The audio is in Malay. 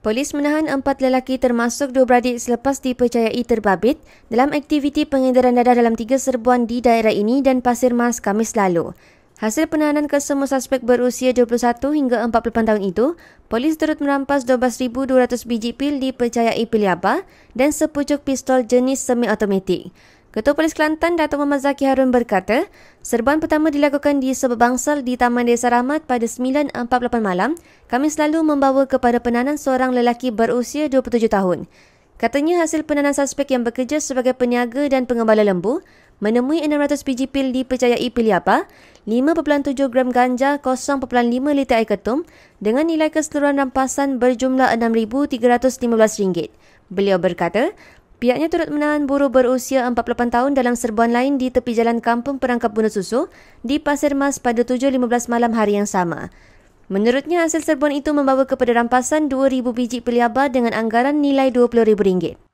Polis menahan empat lelaki termasuk dua beradik selepas dipercayai terbabit dalam aktiviti pengedaran dadah dalam tiga serbuan di daerah ini dan Pasir Mas Kamis lalu. Hasil penahanan kesemua suspek berusia 21 hingga 48 tahun itu, polis turut merampas 12,200 biji pil dipercayai piliaba dan sepucuk pistol jenis semi-automatik. Ketua Polis Kelantan Datuk Muhammad Zaki Harun berkata, serban pertama dilakukan di Sebab Bangsal di Taman Desa Rahmat pada 9.48 malam, kami selalu membawa kepada penanan seorang lelaki berusia 27 tahun. Katanya hasil penanan suspek yang bekerja sebagai peniaga dan pengembala lembu menemui 600 biji pil dipercayai pil apa, 5.7 gram ganja, 0.5 liter air ketum dengan nilai keseluruhan rampasan berjumlah RM6,315. Beliau berkata, Pihaknya turut menahan buruh berusia 48 tahun dalam serbuan lain di tepi jalan kampung perangkap bunuh susu di Pasir Mas pada 7.15 malam hari yang sama. Menurutnya, hasil serbuan itu membawa kepada rampasan 2,000 biji peliaba dengan anggaran nilai rm ringgit.